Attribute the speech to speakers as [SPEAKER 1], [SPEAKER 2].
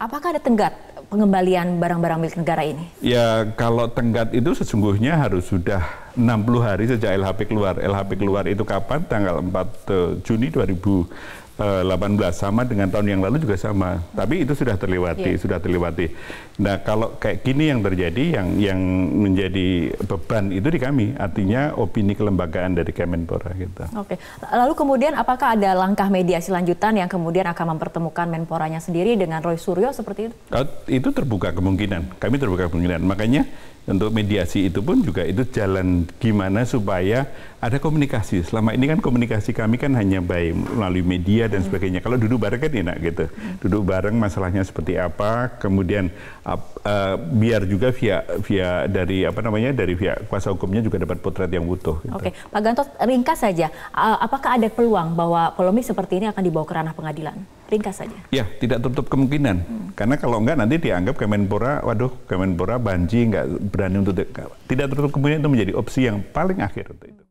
[SPEAKER 1] Apakah ada tenggat pengembalian barang-barang milik negara ini?
[SPEAKER 2] Ya, kalau tenggat itu sesungguhnya harus sudah 60 hari sejak LHP keluar. LHP keluar itu kapan? Tanggal 4 eh, Juni 2018 eh, sama dengan tahun yang lalu juga sama. Tapi itu sudah terlewati, yeah. sudah terlewati. Nah, kalau kayak gini yang terjadi yang yang menjadi beban itu di kami, artinya opini kelembagaan dari Kemenpora gitu.
[SPEAKER 1] Oke. Okay. Lalu kemudian apakah ada langkah mediasi lanjutan yang kemudian akan mempertemukan Menporanya sendiri dengan Roy Suryo seperti itu?
[SPEAKER 2] Itu terbuka kemungkinan. Kami terbuka kemungkinan. Makanya untuk mediasi itu pun juga itu jalan gimana supaya ada komunikasi. Selama ini kan komunikasi kami kan hanya baik melalui media dan hmm. sebagainya. Kalau duduk bareng kan enak gitu. Hmm. Duduk bareng masalahnya seperti apa, kemudian ap, uh, biar juga via via dari apa namanya dari via kuasa hukumnya juga dapat potret yang utuh. Gitu.
[SPEAKER 1] Oke, Pak Gantot ringkas saja. Uh, apakah ada peluang bahwa polemik seperti ini akan dibawa ke ranah pengadilan? Ringkas saja.
[SPEAKER 2] Ya, tidak tertutup kemungkinan. Hmm. Karena kalau enggak nanti dianggap Kemenpora, waduh Kemenpora banji nggak berani untuk
[SPEAKER 1] tidak tertutup kemungkinan itu menjadi opsi yang paling akhir untuk itu.